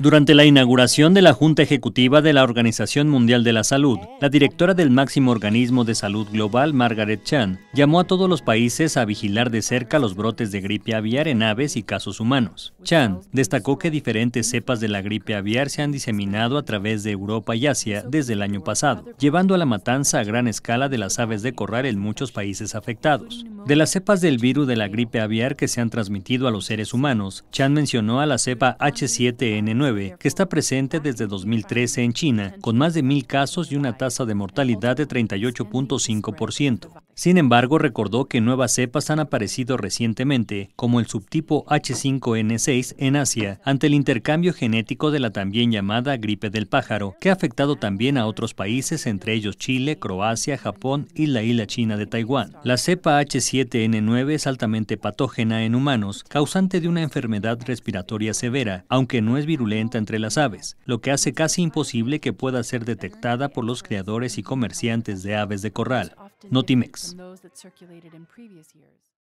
Durante la inauguración de la Junta Ejecutiva de la Organización Mundial de la Salud, la directora del máximo organismo de salud global, Margaret Chan, llamó a todos los países a vigilar de cerca los brotes de gripe aviar en aves y casos humanos. Chan destacó que diferentes cepas de la gripe aviar se han diseminado a través de Europa y Asia desde el año pasado, llevando a la matanza a gran escala de las aves de corral en muchos países afectados. De las cepas del virus de la gripe aviar que se han transmitido a los seres humanos, Chan mencionó a la cepa H7N9, que está presente desde 2013 en China, con más de mil casos y una tasa de mortalidad de 38.5%. Sin embargo, recordó que nuevas cepas han aparecido recientemente, como el subtipo H5N6 en Asia, ante el intercambio genético de la también llamada gripe del pájaro, que ha afectado también a otros países, entre ellos Chile, Croacia, Japón y la isla china de Taiwán. La cepa H7N9 es altamente patógena en humanos, causante de una enfermedad respiratoria severa, aunque no es virulenta entre las aves, lo que hace casi imposible que pueda ser detectada por los creadores y comerciantes de aves de corral. Notimex.